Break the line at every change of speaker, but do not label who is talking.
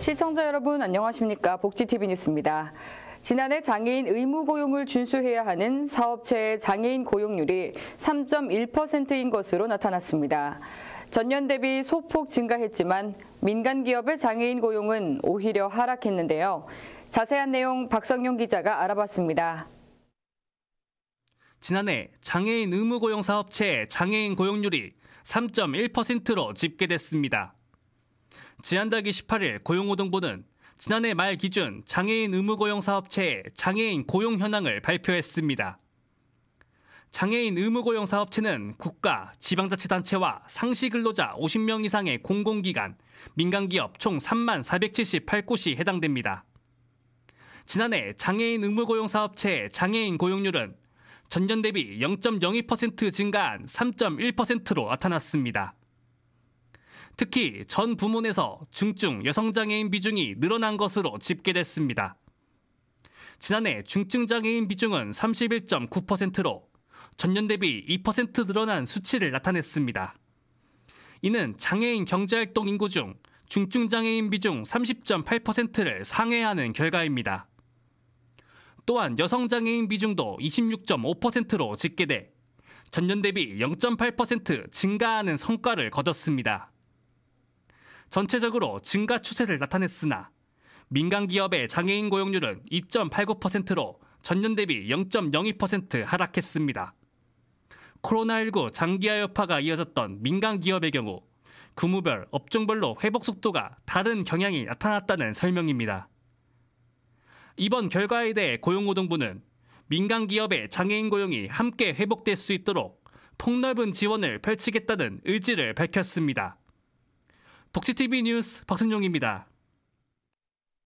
시청자 여러분 안녕하십니까 복지TV 뉴스입니다. 지난해 장애인 의무 고용을 준수해야 하는 사업체의 장애인 고용률이 3.1%인 것으로 나타났습니다. 전년 대비 소폭 증가했지만 민간 기업의 장애인 고용은 오히려 하락했는데요. 자세한 내용 박성용 기자가 알아봤습니다.
지난해 장애인 의무 고용 사업체 의 장애인 고용률이 3.1%로 집계됐습니다. 지난달기 18일 고용노동부는 지난해 말 기준 장애인 의무고용 사업체의 장애인 고용 현황을 발표했습니다. 장애인 의무고용 사업체는 국가, 지방자치단체와 상시근로자 50명 이상의 공공기관, 민간기업 총 3만 478곳이 해당됩니다. 지난해 장애인 의무고용 사업체 장애인 고용률은 전년 대비 0.02% 증가한 3.1%로 나타났습니다. 특히 전 부문에서 중증 여성장애인 비중이 늘어난 것으로 집계됐습니다. 지난해 중증장애인 비중은 31.9%로 전년 대비 2% 늘어난 수치를 나타냈습니다. 이는 장애인 경제활동 인구 중 중증장애인 비중 30.8%를 상회하는 결과입니다. 또한 여성장애인 비중도 26.5%로 집계돼 전년 대비 0.8% 증가하는 성과를 거뒀습니다. 전체적으로 증가 추세를 나타냈으나 민간 기업의 장애인 고용률은 2.89%로 전년 대비 0.02% 하락했습니다. 코로나19 장기화 여파가 이어졌던 민간 기업의 경우 구무별, 업종별로 회복 속도가 다른 경향이 나타났다는 설명입니다. 이번 결과에 대해 고용노동부는 민간 기업의 장애인 고용이 함께 회복될 수 있도록 폭넓은 지원을 펼치겠다는 의지를 밝혔습니다. 복지TV 뉴스 박순용입니다.